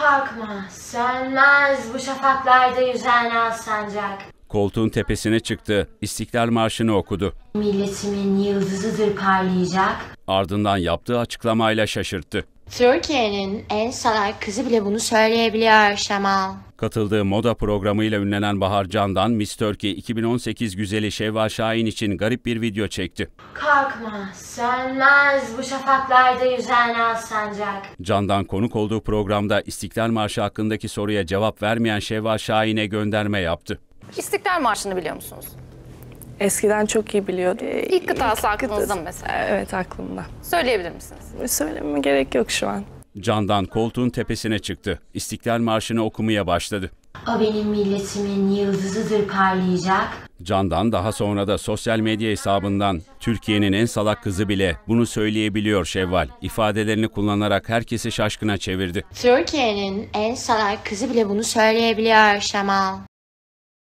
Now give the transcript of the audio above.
kalkma, sönmez bu şafaklarda yüzen az sancak. Koltuğun tepesine çıktı, İstiklal Marşı'nı okudu. Milletimin yıldızıdır parlayacak. Ardından yaptığı açıklamayla şaşırttı. Türkiye'nin en saray kızı bile bunu söyleyebiliyor Şemal. Katıldığı moda programıyla ünlenen Bahar Candan, Miss Turkey 2018 güzeli Şevva Şahin için garip bir video çekti. Kalkma, sönmez bu şafaklarda yüzen az sancak. Candan konuk olduğu programda İstiklal Marşı hakkındaki soruya cevap vermeyen Şevva Şahin'e gönderme yaptı. İstiklal Marşı'nı biliyor musunuz? Eskiden çok iyi biliyordu. Ee, ilk gıdası aklınızda gıdası. mesela? Evet aklımda. Söyleyebilir misiniz? Söylememe gerek yok şu an. Candan koltuğun tepesine çıktı. İstiklal Marşı'nı okumaya başladı. O benim milletimin yıldızıdır parlayacak. Candan daha sonra da sosyal medya hesabından Türkiye'nin en salak kızı bile bunu söyleyebiliyor Şevval. Ifadelerini kullanarak herkesi şaşkına çevirdi. Türkiye'nin en salak kızı bile bunu söyleyebiliyor Şemal.